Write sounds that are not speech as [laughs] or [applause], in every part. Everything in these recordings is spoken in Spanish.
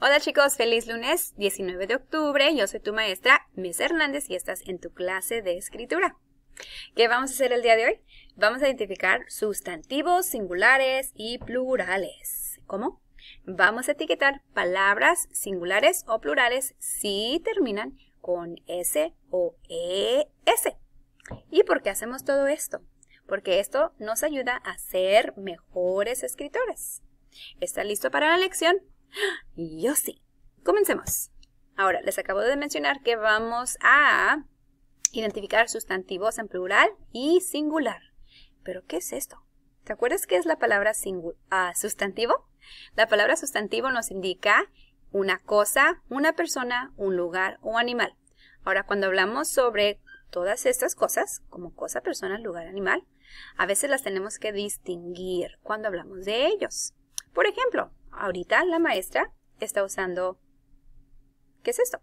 Hola chicos, feliz lunes 19 de octubre. Yo soy tu maestra, Miss Hernández, y estás en tu clase de escritura. ¿Qué vamos a hacer el día de hoy? Vamos a identificar sustantivos, singulares y plurales. ¿Cómo? Vamos a etiquetar palabras singulares o plurales si terminan con S o ES. ¿Y por qué hacemos todo esto? Porque esto nos ayuda a ser mejores escritores. ¿Estás listo para la lección? [gasps] Yo sí. Comencemos. Ahora, les acabo de mencionar que vamos a identificar sustantivos en plural y singular. ¿Pero qué es esto? ¿Te acuerdas qué es la palabra ah, sustantivo? La palabra sustantivo nos indica una cosa, una persona, un lugar o animal. Ahora, cuando hablamos sobre todas estas cosas, como cosa, persona, lugar, animal, a veces las tenemos que distinguir cuando hablamos de ellos. Por ejemplo, ahorita la maestra está usando, ¿qué es esto?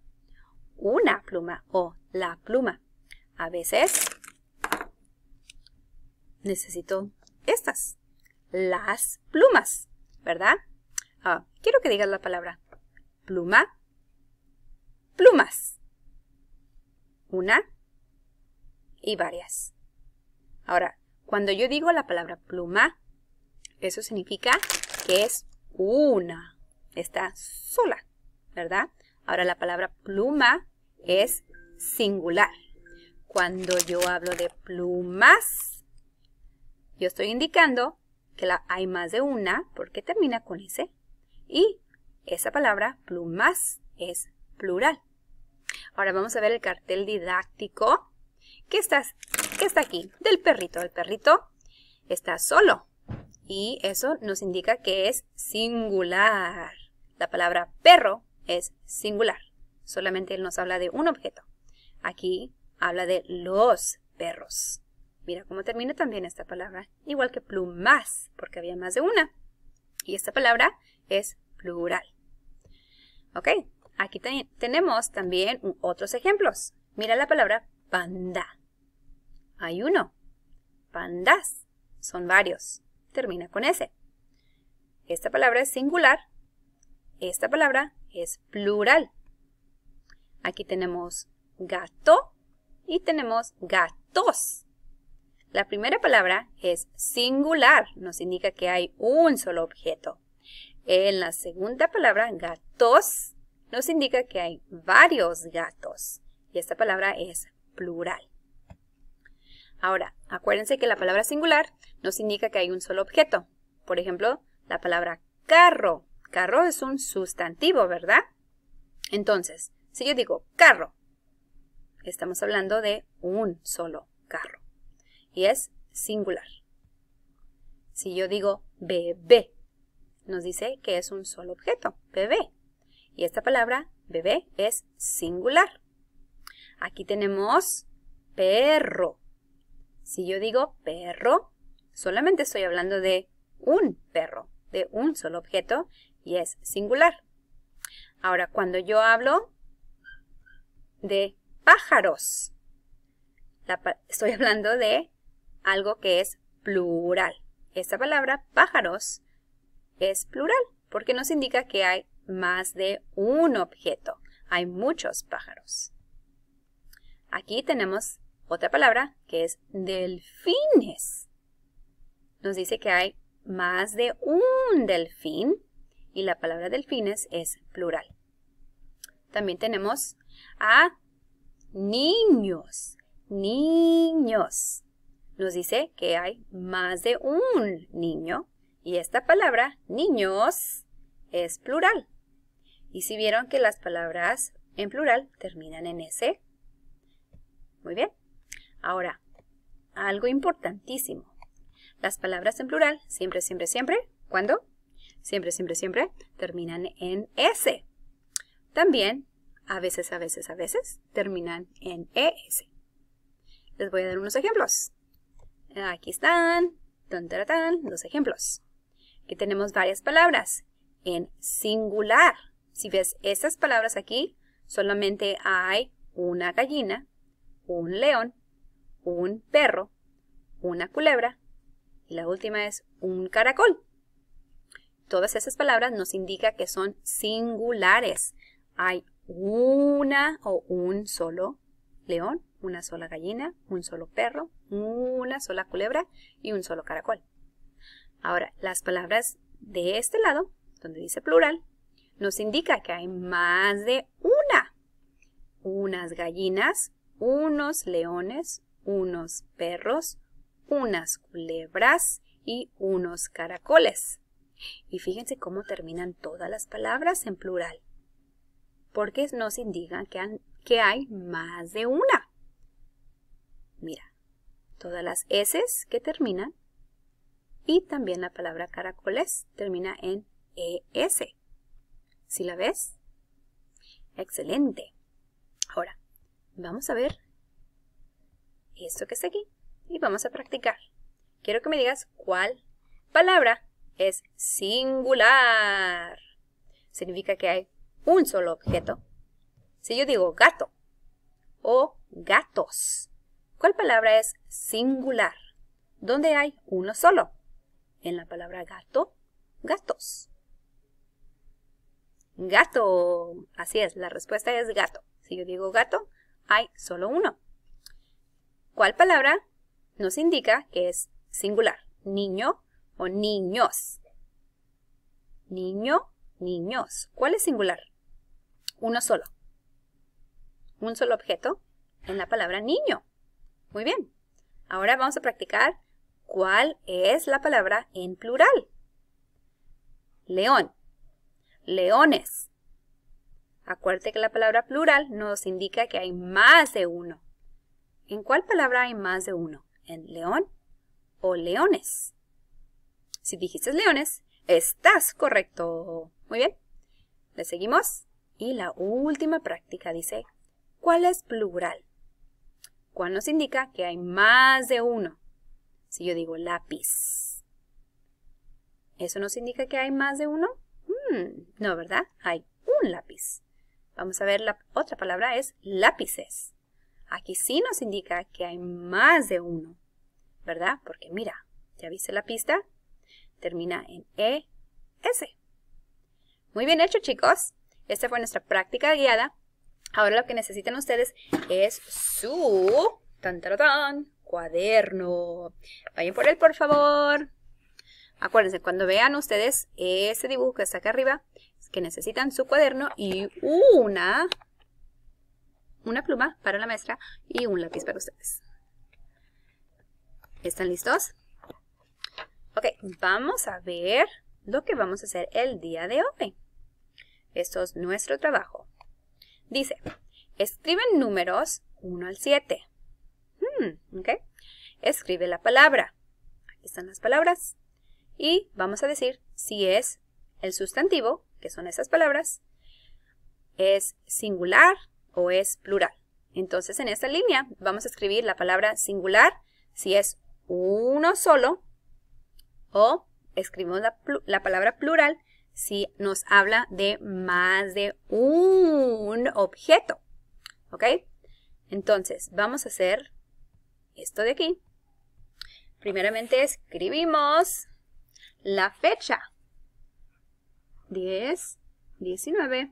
Una pluma o la pluma. A veces necesito estas, las plumas, ¿verdad? Ah, quiero que digas la palabra pluma, plumas. Una y varias. Ahora, cuando yo digo la palabra pluma, eso significa que es una, está sola, ¿verdad? Ahora la palabra pluma es singular. Cuando yo hablo de plumas, yo estoy indicando que hay más de una porque termina con s, Y esa palabra plumas es plural. Ahora vamos a ver el cartel didáctico ¿Qué que está aquí, del perrito. El perrito está solo, y eso nos indica que es singular. La palabra perro es singular. Solamente él nos habla de un objeto. Aquí habla de los perros. Mira cómo termina también esta palabra. Igual que plumas, porque había más de una. Y esta palabra es plural. ¿Ok? Aquí tenemos también otros ejemplos. Mira la palabra panda. Hay uno. Pandas. Son varios termina con S. Esta palabra es singular, esta palabra es plural. Aquí tenemos gato y tenemos gatos. La primera palabra es singular, nos indica que hay un solo objeto. En la segunda palabra, gatos, nos indica que hay varios gatos. Y esta palabra es plural. Ahora, acuérdense que la palabra singular nos indica que hay un solo objeto. Por ejemplo, la palabra carro. Carro es un sustantivo, ¿verdad? Entonces, si yo digo carro, estamos hablando de un solo carro. Y es singular. Si yo digo bebé, nos dice que es un solo objeto, bebé. Y esta palabra, bebé, es singular. Aquí tenemos perro. Si yo digo perro, solamente estoy hablando de un perro, de un solo objeto y es singular. Ahora, cuando yo hablo de pájaros, estoy [laughs] hablando de algo que es plural. Esta palabra pájaros es plural porque nos indica que hay más de un objeto. Hay muchos pájaros. Aquí tenemos otra palabra que es delfines. Nos dice que hay más de un delfín y la palabra delfines es plural. También tenemos a niños. Niños. Nos dice que hay más de un niño y esta palabra niños es plural. Y si vieron que las palabras en plural terminan en S, muy bien, Ahora, algo importantísimo. Las palabras en plural, siempre, siempre, siempre, ¿cuándo? Siempre, siempre, siempre, terminan en S. También, a veces, a veces, a veces, terminan en ES. Les voy a dar unos ejemplos. Aquí están, ¿dónde los ejemplos. Aquí tenemos varias palabras en singular. Si ves esas palabras aquí, solamente hay una gallina, un león un perro, una culebra y la última es un caracol. Todas esas palabras nos indican que son singulares. Hay una o un solo león, una sola gallina, un solo perro, una sola culebra y un solo caracol. Ahora, las palabras de este lado, donde dice plural, nos indica que hay más de una. Unas gallinas, unos leones, unos perros, unas culebras y unos caracoles. Y fíjense cómo terminan todas las palabras en plural, porque nos indican que, que hay más de una. Mira, todas las S que terminan y también la palabra caracoles termina en ES. ¿Sí la ves? Excelente. Ahora, vamos a ver esto que está aquí y vamos a practicar. Quiero que me digas cuál palabra es singular. Significa que hay un solo objeto. Si yo digo gato o gatos, ¿cuál palabra es singular? ¿Dónde hay uno solo? En la palabra gato, gatos. Gato. Así es, la respuesta es gato. Si yo digo gato, hay solo uno. ¿Cuál palabra nos indica que es singular, niño o niños. Niño, niños. ¿Cuál es singular? Uno solo. Un solo objeto en la palabra niño. Muy bien. Ahora vamos a practicar cuál es la palabra en plural. León. Leones. Acuérdate que la palabra plural nos indica que hay más de uno. ¿En cuál palabra hay más de uno? ¿En león o leones? Si dijiste leones, estás correcto. Muy bien. Le seguimos. Y la última práctica dice, ¿cuál es plural? ¿Cuál nos indica que hay más de uno? Si yo digo lápiz, ¿eso nos indica que hay más de uno? Hmm, no, ¿verdad? Hay un lápiz. Vamos a ver, la otra palabra es lápices. Aquí sí nos indica que hay más de uno, ¿verdad? Porque mira, ¿ya viste la pista? Termina en e S. Muy bien hecho, chicos. Esta fue nuestra práctica guiada. Ahora lo que necesitan ustedes es su tan, cuaderno. Vayan por él, por favor. Acuérdense, cuando vean ustedes ese dibujo que está acá arriba, es que necesitan su cuaderno y una una pluma para la maestra y un lápiz para ustedes. ¿Están listos? Ok, vamos a ver lo que vamos a hacer el día de hoy. Esto es nuestro trabajo. Dice, escriben números 1 al 7. Hmm, Escribe la palabra. Aquí están las palabras. Y vamos a decir si es el sustantivo, que son esas palabras, es singular o es plural. Entonces, en esta línea vamos a escribir la palabra singular si es uno solo o escribimos la, la palabra plural si nos habla de más de un objeto. ¿Ok? Entonces, vamos a hacer esto de aquí. Primeramente escribimos la fecha. 10, 19,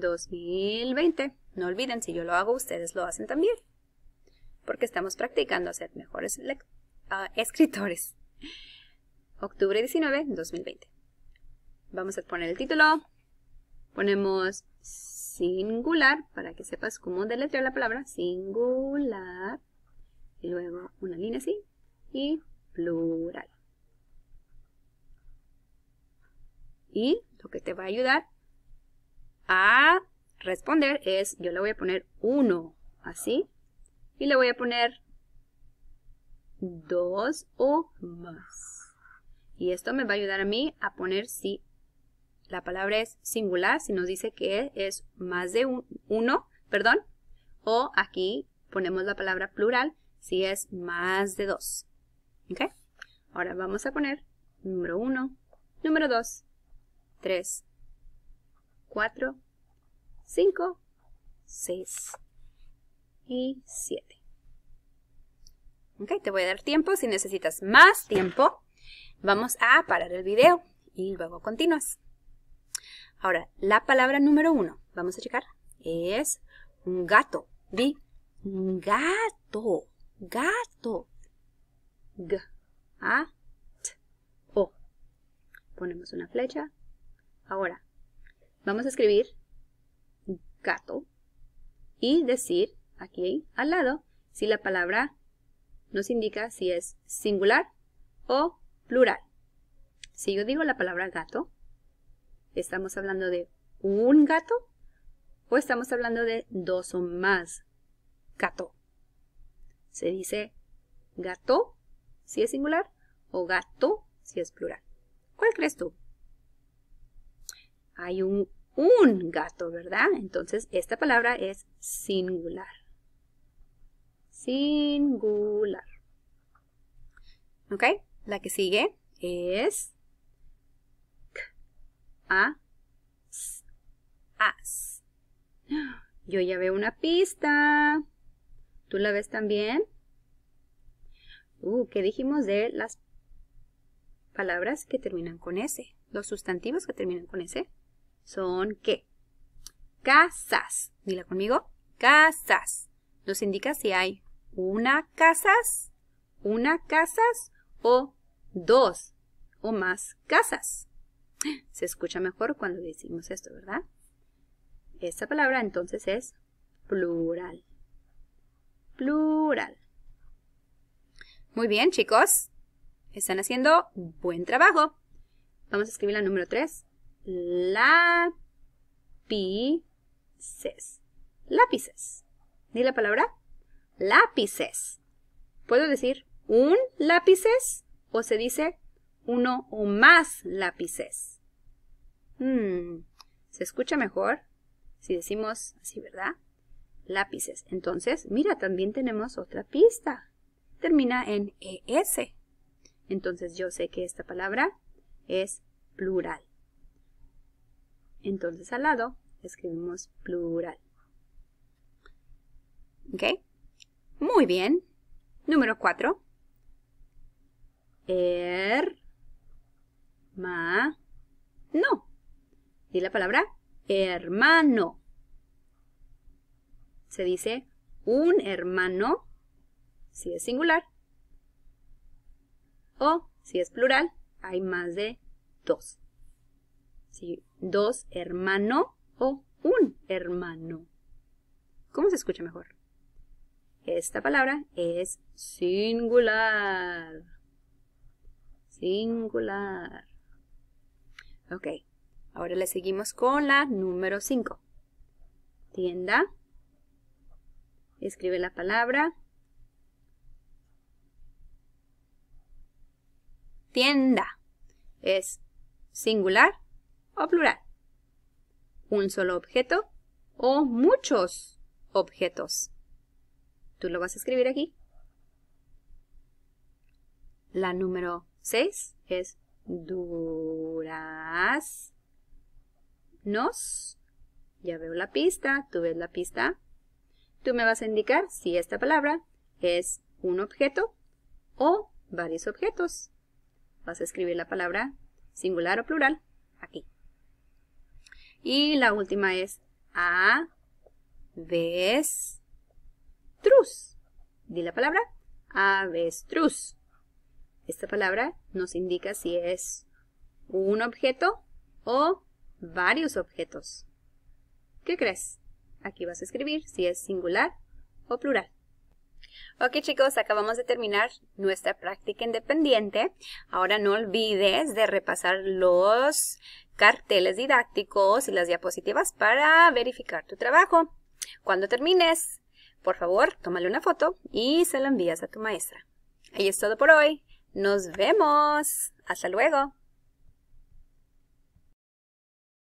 2020. No olviden, si yo lo hago, ustedes lo hacen también, porque estamos practicando a ser mejores ah, escritores. Octubre 19, 2020. Vamos a poner el título. Ponemos singular, para que sepas cómo deletrear la palabra, singular, y luego una línea así, y plural. Y lo que te va a ayudar a responder es, yo le voy a poner 1, así, y le voy a poner 2 o más. Y esto me va a ayudar a mí a poner si la palabra es singular, si nos dice que es más de un, uno, perdón, o aquí ponemos la palabra plural si es más de dos. ¿Ok? Ahora vamos a poner número 1, número 2, 3, 4, 5, 6 y 7. Ok, te voy a dar tiempo. Si necesitas más tiempo, vamos a parar el video y luego continúas. Ahora, la palabra número 1, vamos a checar, es un gato. Vi. gato, gato. G, A, T, O. Ponemos una flecha. Ahora, Vamos a escribir gato y decir aquí al lado si la palabra nos indica si es singular o plural. Si yo digo la palabra gato, ¿estamos hablando de un gato o estamos hablando de dos o más gato? Se dice gato si es singular o gato si es plural. ¿Cuál crees tú? hay un, gato, ¿verdad? Entonces, esta palabra es singular. Singular. ¿Ok? La que sigue es... Yo ya veo una pista. ¿Tú la ves también? Uh, ¿qué dijimos de las palabras que terminan con S? Los sustantivos que terminan con S son qué? Casas. Dila conmigo. Casas. Nos indica si hay una casas, una casas o dos o más casas. Se escucha mejor cuando decimos esto, ¿verdad? Esta palabra entonces es plural. Plural. Muy bien, chicos. Están haciendo buen trabajo. Vamos a escribir la número 3 lápices. Lápices. Di la palabra lápices. Puedo decir un lápices o se dice uno o más lápices. Hmm, se escucha mejor si decimos así, ¿verdad? Lápices. Entonces, mira, también tenemos otra pista. Termina en ES. Entonces yo sé que esta palabra es plural. Entonces al lado escribimos plural. ¿Ok? Muy bien. Número 4. Er. Ma. No. Y la palabra hermano. Se dice un hermano si es singular. O si es plural, hay más de dos. Dos hermano o un hermano. ¿Cómo se escucha mejor? Esta palabra es singular. Singular. Ok, ahora le seguimos con la número 5. Tienda. Escribe la palabra. Tienda. Es singular plural. Un solo objeto o muchos objetos. Tú lo vas a escribir aquí. La número 6 es duras nos. Ya veo la pista, tú ves la pista. Tú me vas a indicar si esta palabra es un objeto o varios objetos. Vas a escribir la palabra singular o plural aquí. Y la última es a Truz. Di la palabra avestruz. Esta palabra nos indica si es un objeto o varios objetos. ¿Qué crees? Aquí vas a escribir si es singular o plural. Ok chicos, acabamos de terminar nuestra práctica independiente. Ahora no olvides de repasar los carteles didácticos y las diapositivas para verificar tu trabajo. Cuando termines, por favor, tómale una foto y se la envías a tu maestra. Y es todo por hoy. Nos vemos. Hasta luego.